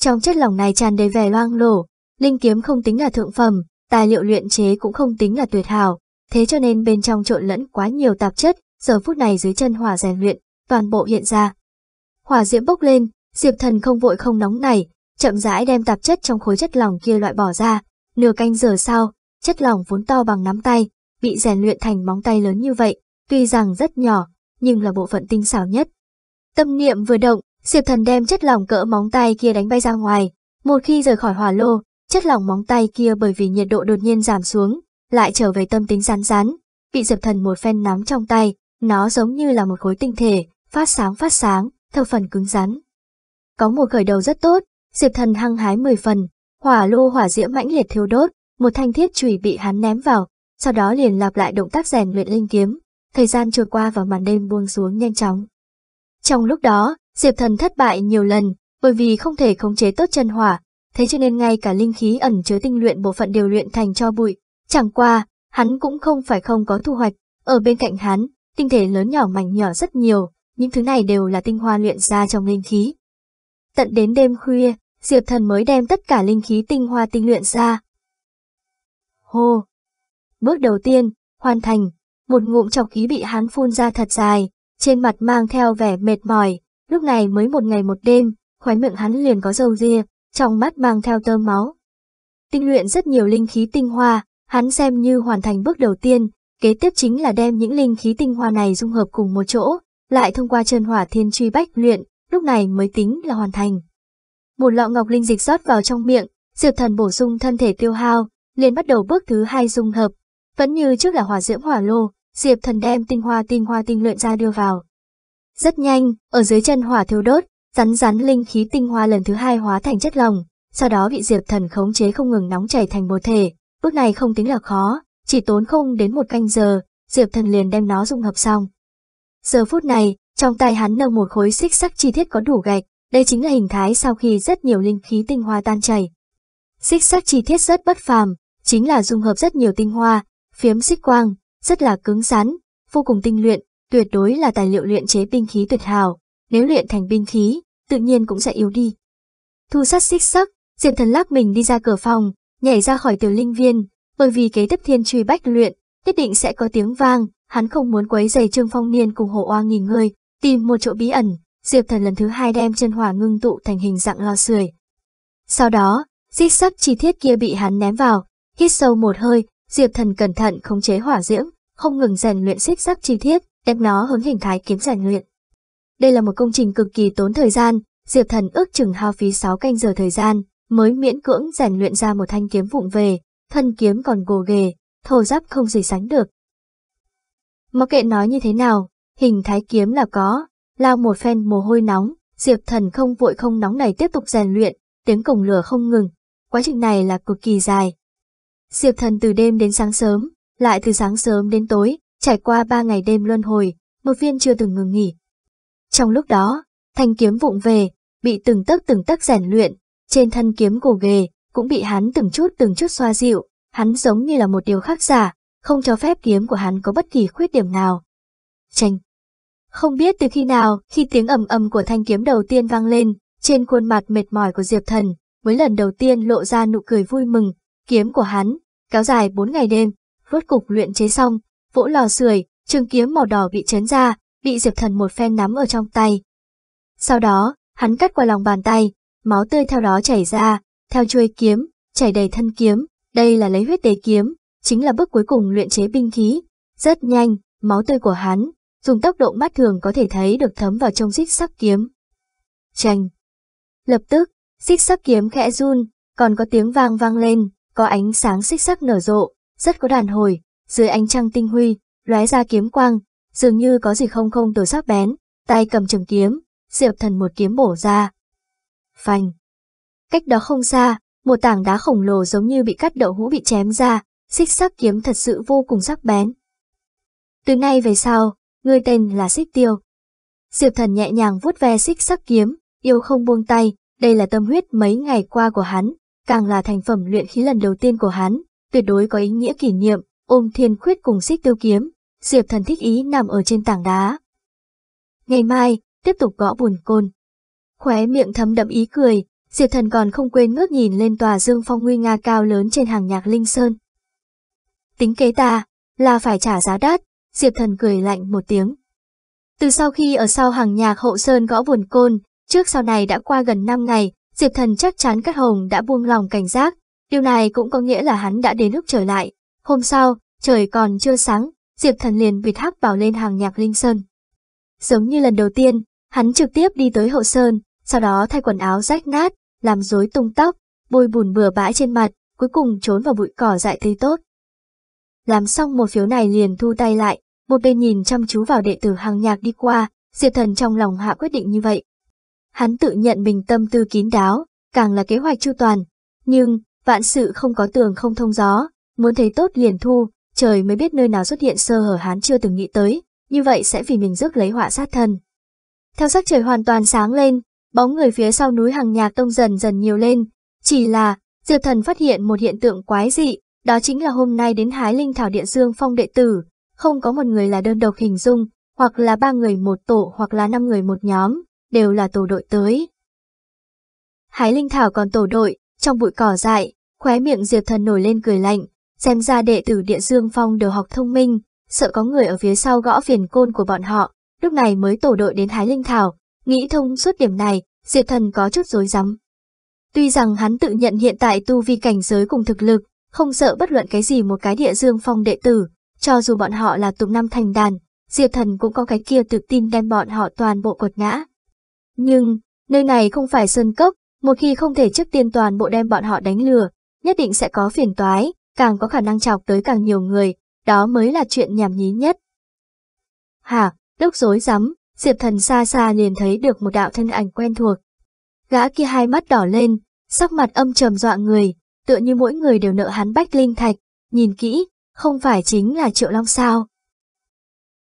Trong chất lỏng này tràn đầy vẻ loang lổ, linh kiếm không tính là thượng phẩm, tài liệu luyện chế cũng không tính là tuyệt hảo, thế cho nên bên trong trộn lẫn quá nhiều tạp chất, giờ phút này dưới chân hỏa rèn luyện, toàn bộ hiện ra. Hỏa diễm bốc lên, Diệp thần không vội không nóng này, chậm rãi đem tạp chất trong khối chất lỏng kia loại bỏ ra, nửa canh giờ sau, chất lỏng vốn to bằng nắm tay, bị rèn luyện thành móng tay lớn như vậy, tuy rằng rất nhỏ, nhưng là bộ phận tinh xảo nhất. Tâm niệm vừa động, Diệp Thần đem chất lỏng cỡ móng tay kia đánh bay ra ngoài, một khi rời khỏi hỏa lô, chất lỏng móng tay kia bởi vì nhiệt độ đột nhiên giảm xuống, lại trở về tâm tính rắn rắn, bị Diệp Thần một phen nắm trong tay, nó giống như là một khối tinh thể, phát sáng phát sáng, thập phần cứng rắn có một khởi đầu rất tốt, Diệp Thần hăng hái mười phần, hỏa lô hỏa diễm mãnh liệt thiêu đốt, một thanh thiết chùy bị hắn ném vào, sau đó liền lặp lại động tác rèn luyện linh kiếm, thời gian trôi qua và màn đêm buông xuống nhanh chóng. Trong lúc đó, Diệp Thần thất bại nhiều lần, bởi vì không thể khống chế tốt chân hỏa, thế cho nên ngay cả linh khí ẩn chứa tinh luyện bộ phận điều luyện thành cho bụi, chẳng qua, hắn cũng không phải không có thu hoạch, ở bên cạnh hắn, tinh thể lớn nhỏ mảnh nhỏ rất nhiều, những thứ này đều là tinh hoa luyện ra trong linh khí, Tận đến đêm khuya, Diệp Thần mới đem tất cả linh khí tinh hoa tinh luyện ra. Hô! Bước đầu tiên, hoàn thành, một ngụm chọc khí bị hắn phun ra thật dài, trên mặt mang theo vẻ mệt mỏi, lúc này mới một ngày một đêm, khóe miệng hắn liền có dầu ria, trong mắt mang theo tơ máu. Tinh luyện rất nhiều linh khí tinh hoa, hắn xem như hoàn thành bước đầu tiên, kế tiếp chính là đem những linh khí tinh hoa này dung hợp cùng một chỗ, lại thông qua chân hỏa thiên truy bách luyện, lúc này mới tính là hoàn thành. Một lọ ngọc linh dịch rót vào trong miệng, Diệp Thần bổ sung thân thể tiêu hao, liền bắt đầu bước thứ hai dung hợp. Vẫn như trước là hỏa diễm hỏa lô, Diệp Thần đem tinh hoa tinh hoa tinh luyện ra đưa vào. Rất nhanh, ở dưới chân hỏa thiêu đốt, rắn rắn linh khí tinh hoa lần thứ hai hóa thành chất lỏng, sau đó bị Diệp Thần khống chế không ngừng nóng chảy thành một thể. Bước này không tính là khó, chỉ tốn không đến một canh giờ, Diệp Thần liền đem nó dung hợp xong. Giờ phút này, trong tay hắn nâng một khối xích sắc chi thiết có đủ gạch, đây chính là hình thái sau khi rất nhiều linh khí tinh hoa tan chảy. Xích sắc chi thiết rất bất phàm, chính là dung hợp rất nhiều tinh hoa, phiếm xích quang, rất là cứng rắn, vô cùng tinh luyện, tuyệt đối là tài liệu luyện chế binh khí tuyệt hảo, nếu luyện thành binh khí, tự nhiên cũng sẽ yếu đi. Thu sát xích sắc, Diệp Thần lắc mình đi ra cửa phòng, nhảy ra khỏi tiểu linh viên, bởi vì kế tiếp thiên truy bách luyện, nhất định sẽ có tiếng vang, hắn không muốn quấy giày Trương Phong Niên cùng Hồ Oa nghỉ ngơi, Tìm một chỗ bí ẩn, Diệp Thần lần thứ hai đem chân hỏa ngưng tụ thành hình dạng lò sưởi. Sau đó, xích sắc chi thiết kia bị hắn ném vào, hít sâu một hơi, Diệp Thần cẩn thận khống chế hỏa diễm, không ngừng rèn luyện xích sắc chi thiết, đem nó hướng hình thái kiếm rèn luyện. Đây là một công trình cực kỳ tốn thời gian, Diệp Thần ước chừng hao phí 6 canh giờ thời gian, mới miễn cưỡng rèn luyện ra một thanh kiếm vụng về, thân kiếm còn gồ ghề, thô ráp không gì sánh được. Mặc kệ nói như thế nào, hình thái kiếm là có, lao một phen mồ hôi nóng, Diệp Thần không vội không nóng này tiếp tục rèn luyện, tiếng cổng lửa không ngừng, quá trình này là cực kỳ dài. Diệp Thần từ đêm đến sáng sớm, lại từ sáng sớm đến tối, trải qua ba ngày đêm luân hồi, một viên chưa từng ngừng nghỉ. Trong lúc đó, thanh kiếm vụng về, bị từng tấc từng tấc rèn luyện, trên thân kiếm cổ ghề, cũng bị hắn từng chút từng chút xoa dịu, hắn giống như là một điều khác giả, không cho phép kiếm của hắn có bất kỳ khuyết điểm nào. Tranh không biết từ khi nào, khi tiếng ầm ầm của thanh kiếm đầu tiên vang lên, trên khuôn mặt mệt mỏi của Diệp Thần, mới lần đầu tiên lộ ra nụ cười vui mừng, kiếm của hắn, kéo dài 4 ngày đêm, rốt cục luyện chế xong, vỗ lò sưởi, trường kiếm màu đỏ bị chấn ra, bị Diệp Thần một phen nắm ở trong tay. Sau đó, hắn cắt qua lòng bàn tay, máu tươi theo đó chảy ra, theo chuôi kiếm, chảy đầy thân kiếm, đây là lấy huyết tế kiếm, chính là bước cuối cùng luyện chế binh khí. Rất nhanh, máu tươi của hắn dùng tốc độ mắt thường có thể thấy được thấm vào trong xích sắc kiếm. chành Lập tức, xích sắc kiếm khẽ run, còn có tiếng vang vang lên, có ánh sáng xích sắc nở rộ, rất có đàn hồi, dưới ánh trăng tinh huy, lóe ra kiếm quang, dường như có gì không không tổ sắc bén, tay cầm trường kiếm, diệp thần một kiếm bổ ra. phành Cách đó không xa, một tảng đá khổng lồ giống như bị cắt đậu hũ bị chém ra, xích sắc kiếm thật sự vô cùng sắc bén. Từ nay về sau, ngươi tên là xích tiêu. Diệp thần nhẹ nhàng vuốt ve xích sắc kiếm, yêu không buông tay, đây là tâm huyết mấy ngày qua của hắn, càng là thành phẩm luyện khí lần đầu tiên của hắn, tuyệt đối có ý nghĩa kỷ niệm, ôm thiên khuyết cùng xích tiêu kiếm, Diệp thần thích ý nằm ở trên tảng đá. Ngày mai, tiếp tục gõ buồn côn. Khóe miệng thấm đậm ý cười, Diệp thần còn không quên ngước nhìn lên tòa dương phong nguy nga cao lớn trên hàng nhạc Linh Sơn. Tính kế ta, là phải trả giá đắt, Diệp Thần cười lạnh một tiếng. Từ sau khi ở sau hàng nhạc hậu sơn gõ buồn côn, trước sau này đã qua gần 5 ngày, Diệp Thần chắc chắn Cát Hồng đã buông lòng cảnh giác, điều này cũng có nghĩa là hắn đã đến lúc trở lại. Hôm sau, trời còn chưa sáng, Diệp Thần liền bị thác bảo lên hàng nhạc Linh Sơn. Giống như lần đầu tiên, hắn trực tiếp đi tới hậu sơn, sau đó thay quần áo rách nát, làm rối tung tóc, bôi bùn bừa bãi trên mặt, cuối cùng trốn vào bụi cỏ dại tươi tốt làm xong một phiếu này liền thu tay lại, một bên nhìn chăm chú vào đệ tử hàng nhạc đi qua, diệt thần trong lòng hạ quyết định như vậy. Hắn tự nhận mình tâm tư kín đáo, càng là kế hoạch chu toàn, nhưng, vạn sự không có tường không thông gió, muốn thấy tốt liền thu, trời mới biết nơi nào xuất hiện sơ hở hắn chưa từng nghĩ tới, như vậy sẽ vì mình rước lấy họa sát thân. Theo sắc trời hoàn toàn sáng lên, bóng người phía sau núi hàng nhạc tông dần dần nhiều lên, chỉ là diệt Thần phát hiện một hiện tượng quái dị, đó chính là hôm nay đến hái linh thảo điện dương phong đệ tử, không có một người là đơn độc hình dung, hoặc là ba người một tổ hoặc là năm người một nhóm, đều là tổ đội tới. Hái linh thảo còn tổ đội, trong bụi cỏ dại, khóe miệng Diệp Thần nổi lên cười lạnh, xem ra đệ tử Điện Dương Phong đều học thông minh, sợ có người ở phía sau gõ phiền côn của bọn họ, lúc này mới tổ đội đến hái linh thảo, nghĩ thông suốt điểm này, Diệp Thần có chút rối rắm. Tuy rằng hắn tự nhận hiện tại tu vi cảnh giới cùng thực lực, không sợ bất luận cái gì một cái địa dương phong đệ tử, cho dù bọn họ là tùng năm thành đàn, Diệp Thần cũng có cái kia tự tin đem bọn họ toàn bộ quật ngã. Nhưng, nơi này không phải sơn cốc, một khi không thể trước tiên toàn bộ đem bọn họ đánh lừa, nhất định sẽ có phiền toái, càng có khả năng chọc tới càng nhiều người, đó mới là chuyện nhảm nhí nhất. Hả, lúc rối rắm, Diệp Thần xa xa liền thấy được một đạo thân ảnh quen thuộc. Gã kia hai mắt đỏ lên, sắc mặt âm trầm dọa người, tựa như mỗi người đều nợ hắn bách linh thạch, nhìn kỹ, không phải chính là Triệu Long sao.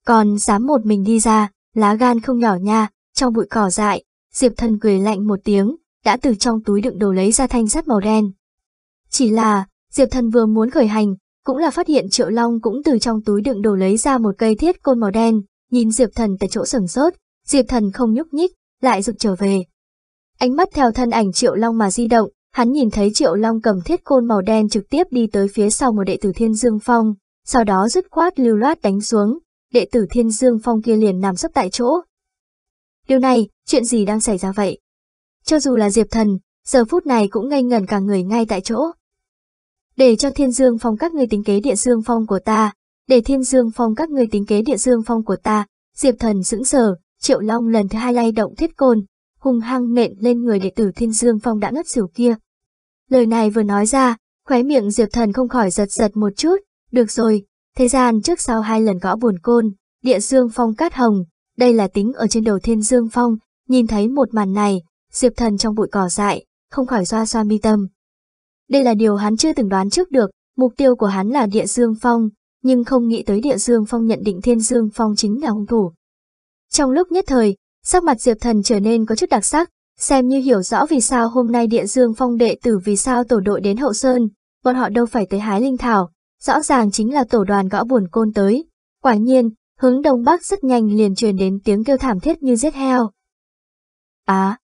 Còn dám một mình đi ra, lá gan không nhỏ nha, trong bụi cỏ dại, Diệp Thần cười lạnh một tiếng, đã từ trong túi đựng đồ lấy ra thanh sắt màu đen. Chỉ là, Diệp Thần vừa muốn khởi hành, cũng là phát hiện Triệu Long cũng từ trong túi đựng đồ lấy ra một cây thiết côn màu đen, nhìn Diệp Thần tại chỗ sửng sốt, Diệp Thần không nhúc nhích, lại rụt trở về. Ánh mắt theo thân ảnh Triệu Long mà di động, hắn nhìn thấy Triệu Long cầm thiết côn màu đen trực tiếp đi tới phía sau một đệ tử Thiên Dương Phong, sau đó dứt khoát lưu loát đánh xuống, đệ tử Thiên Dương Phong kia liền nằm sấp tại chỗ. Điều này, chuyện gì đang xảy ra vậy? Cho dù là Diệp Thần, giờ phút này cũng ngây ngẩn cả người ngay tại chỗ. Để cho Thiên Dương Phong các ngươi tính kế địa Dương Phong của ta, để Thiên Dương Phong các ngươi tính kế địa Dương Phong của ta, Diệp Thần sững sờ, Triệu Long lần thứ hai lay động thiết côn, hung hăng nện lên người đệ tử Thiên Dương Phong đã ngất xỉu kia, Lời này vừa nói ra, khóe miệng Diệp Thần không khỏi giật giật một chút, được rồi, thế gian trước sau hai lần gõ buồn côn, địa dương phong cát hồng, đây là tính ở trên đầu thiên dương phong, nhìn thấy một màn này, Diệp Thần trong bụi cỏ dại, không khỏi xoa xoa mi tâm. Đây là điều hắn chưa từng đoán trước được, mục tiêu của hắn là địa dương phong, nhưng không nghĩ tới địa dương phong nhận định thiên dương phong chính là hung thủ. Trong lúc nhất thời, sắc mặt Diệp Thần trở nên có chút đặc sắc, Xem như hiểu rõ vì sao hôm nay địa dương phong đệ tử vì sao tổ đội đến hậu sơn, bọn họ đâu phải tới hái linh thảo, rõ ràng chính là tổ đoàn gõ buồn côn tới. Quả nhiên, hướng đông bắc rất nhanh liền truyền đến tiếng kêu thảm thiết như giết heo. Á!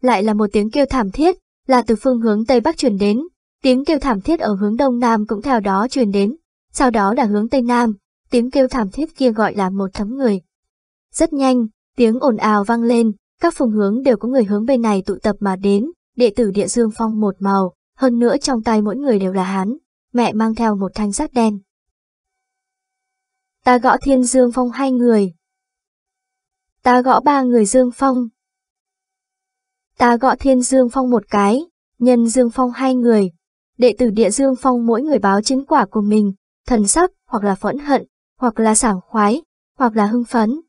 lại là một tiếng kêu thảm thiết, là từ phương hướng tây bắc truyền đến, tiếng kêu thảm thiết ở hướng đông nam cũng theo đó truyền đến, sau đó là hướng tây nam, tiếng kêu thảm thiết kia gọi là một thấm người. Rất nhanh, tiếng ồn ào vang lên, các phương hướng đều có người hướng bên này tụ tập mà đến, đệ tử địa dương phong một màu, hơn nữa trong tay mỗi người đều là hán, mẹ mang theo một thanh sắt đen. Ta gõ thiên dương phong hai người. Ta gõ ba người dương phong. Ta gõ thiên dương phong một cái, nhân dương phong hai người. Đệ tử địa dương phong mỗi người báo chiến quả của mình, thần sắc, hoặc là phẫn hận, hoặc là sảng khoái, hoặc là hưng phấn.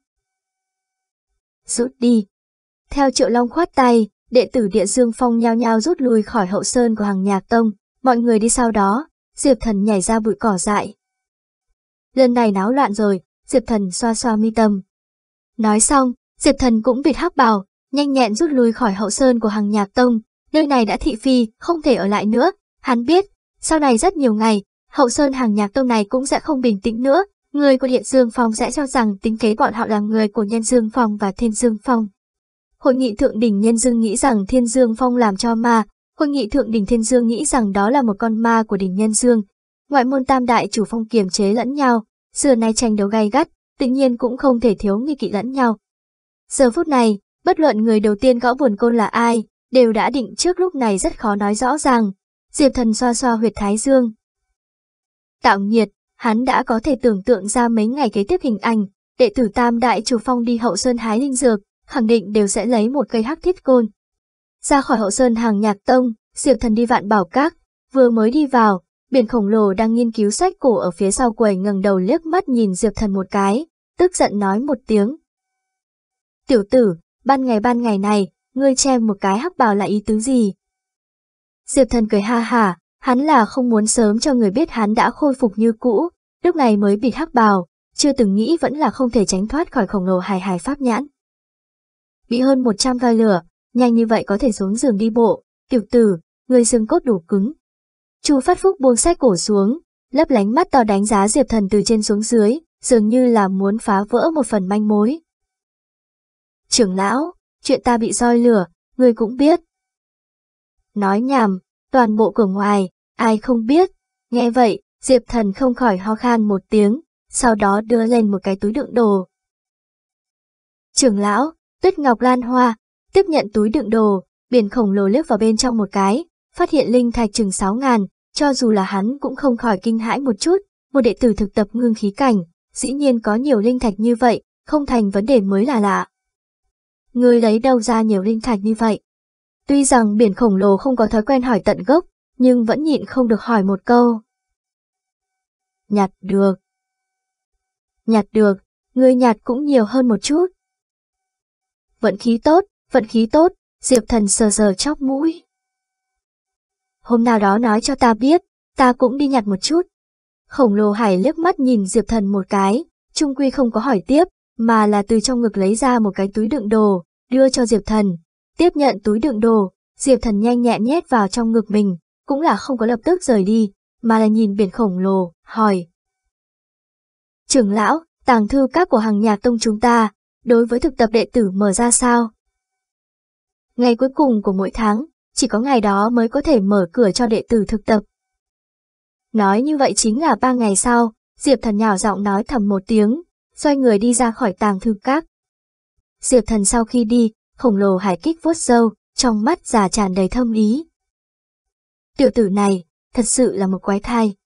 Rút đi, theo Triệu Long khoát tay, đệ tử địa dương phong nhao nhao rút lui khỏi hậu sơn của hàng nhạc tông, mọi người đi sau đó, Diệp Thần nhảy ra bụi cỏ dại. Lần này náo loạn rồi, Diệp Thần xoa xoa mi tâm. Nói xong, Diệp Thần cũng vịt hắc bào, nhanh nhẹn rút lui khỏi hậu sơn của hàng nhạc tông, nơi này đã thị phi, không thể ở lại nữa, hắn biết, sau này rất nhiều ngày, hậu sơn hàng nhạc tông này cũng sẽ không bình tĩnh nữa, người của Điện Dương Phong sẽ cho rằng tính kế bọn họ là người của Nhân Dương Phong và Thiên Dương Phong. Hội nghị Thượng đỉnh Nhân Dương nghĩ rằng Thiên Dương Phong làm cho ma, Hội nghị Thượng đỉnh Thiên Dương nghĩ rằng đó là một con ma của đỉnh Nhân Dương. Ngoại môn tam đại chủ phong kiềm chế lẫn nhau, xưa nay tranh đấu gay gắt, tự nhiên cũng không thể thiếu nghi kỵ lẫn nhau. Giờ phút này, bất luận người đầu tiên gõ buồn côn là ai, đều đã định trước lúc này rất khó nói rõ ràng. Diệp thần xoa xoa huyệt thái dương. Tạo nhiệt, hắn đã có thể tưởng tượng ra mấy ngày kế tiếp hình ảnh, đệ tử tam đại chủ phong đi hậu sơn hái linh dược, khẳng định đều sẽ lấy một cây hắc thiết côn. Ra khỏi hậu sơn hàng nhạc tông, Diệp Thần đi vạn bảo các, vừa mới đi vào, biển khổng lồ đang nghiên cứu sách cổ ở phía sau quầy ngẩng đầu liếc mắt nhìn Diệp Thần một cái, tức giận nói một tiếng. Tiểu tử, ban ngày ban ngày này, ngươi che một cái hắc bào là ý tứ gì? Diệp Thần cười ha ha hắn là không muốn sớm cho người biết hắn đã khôi phục như cũ, lúc này mới bịt hắc bào, chưa từng nghĩ vẫn là không thể tránh thoát khỏi khổng lồ hài hài pháp nhãn bị hơn 100 voi lửa, nhanh như vậy có thể xuống giường đi bộ, tiểu tử, người xương cốt đủ cứng. Chu phát phúc buông sách cổ xuống, lấp lánh mắt to đánh giá Diệp Thần từ trên xuống dưới, dường như là muốn phá vỡ một phần manh mối. Trưởng lão, chuyện ta bị roi lửa, người cũng biết. Nói nhảm, toàn bộ cửa ngoài, ai không biết. Nghe vậy, Diệp Thần không khỏi ho khan một tiếng, sau đó đưa lên một cái túi đựng đồ. Trưởng lão, Tuyết Ngọc Lan Hoa tiếp nhận túi đựng đồ, biển khổng lồ lướt vào bên trong một cái, phát hiện linh thạch chừng sáu ngàn, cho dù là hắn cũng không khỏi kinh hãi một chút, một đệ tử thực tập ngưng khí cảnh, dĩ nhiên có nhiều linh thạch như vậy, không thành vấn đề mới là lạ. Người lấy đâu ra nhiều linh thạch như vậy? Tuy rằng biển khổng lồ không có thói quen hỏi tận gốc, nhưng vẫn nhịn không được hỏi một câu. Nhặt được. Nhặt được, người nhặt cũng nhiều hơn một chút vận khí tốt, vận khí tốt, Diệp Thần sờ sờ chóc mũi. Hôm nào đó nói cho ta biết, ta cũng đi nhặt một chút. Khổng lồ hải liếc mắt nhìn Diệp Thần một cái, Trung Quy không có hỏi tiếp, mà là từ trong ngực lấy ra một cái túi đựng đồ, đưa cho Diệp Thần. Tiếp nhận túi đựng đồ, Diệp Thần nhanh nhẹn nhét vào trong ngực mình, cũng là không có lập tức rời đi, mà là nhìn biển khổng lồ, hỏi. Trưởng lão, tàng thư các của hàng nhạc tông chúng ta, đối với thực tập đệ tử mở ra sao. Ngày cuối cùng của mỗi tháng, chỉ có ngày đó mới có thể mở cửa cho đệ tử thực tập. Nói như vậy chính là ba ngày sau, Diệp Thần nhào giọng nói thầm một tiếng, xoay người đi ra khỏi tàng thư các. Diệp Thần sau khi đi, khổng lồ hải kích vuốt râu, trong mắt già tràn đầy thâm ý. Tiểu tử này, thật sự là một quái thai.